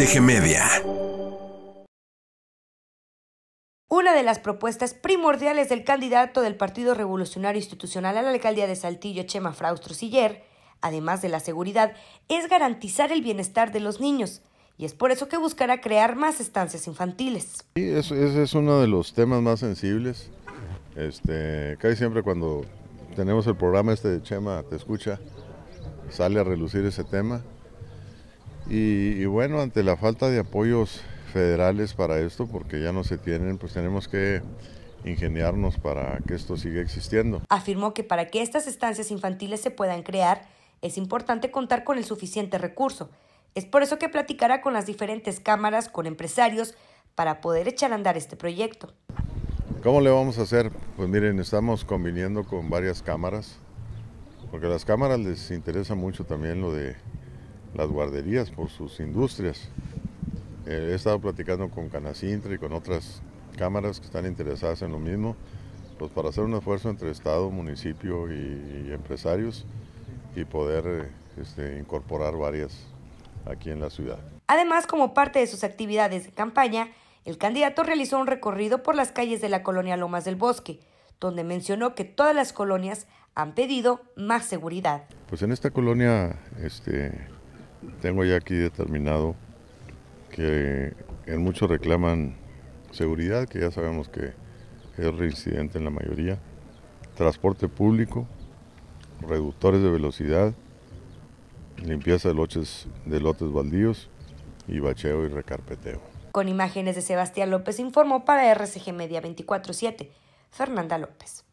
eje Media. Una de las propuestas primordiales del candidato del Partido Revolucionario Institucional a la alcaldía de Saltillo, Chema Fraustro Siller, además de la seguridad, es garantizar el bienestar de los niños. Y es por eso que buscará crear más estancias infantiles. Sí, ese es uno de los temas más sensibles. Este, casi siempre cuando tenemos el programa este de Chema Te Escucha, sale a relucir ese tema. Y, bueno, ante la falta de apoyos federales para esto, porque ya no se tienen, pues tenemos que ingeniarnos para que esto siga existiendo. Afirmó que para que estas estancias infantiles se puedan crear, es importante contar con el suficiente recurso. Es por eso que platicará con las diferentes cámaras, con empresarios, para poder echar a andar este proyecto. ¿Cómo le vamos a hacer? Pues miren, estamos conviniendo con varias cámaras, porque a las cámaras les interesa mucho también lo de las guarderías, por sus industrias. Eh, he estado platicando con Canacintra y con otras cámaras que están interesadas en lo mismo, pues para hacer un esfuerzo entre Estado, municipio y, empresarios y poder eh, este, incorporar varias aquí en la ciudad. Además, como parte de sus actividades de campaña, el candidato realizó un recorrido por las calles de la colonia Lomas del Bosque, donde mencionó que todas las colonias han pedido más seguridad. Pues en esta colonia este, tengo ya aquí determinado que en muchos reclaman seguridad, que ya sabemos que es reincidente en la mayoría, transporte público, reductores de velocidad, limpieza de lotes, de lotes baldíos y bacheo y recarpeteo. Con imágenes de Sebastián López informó para RCG Media 24-7, Fernanda López.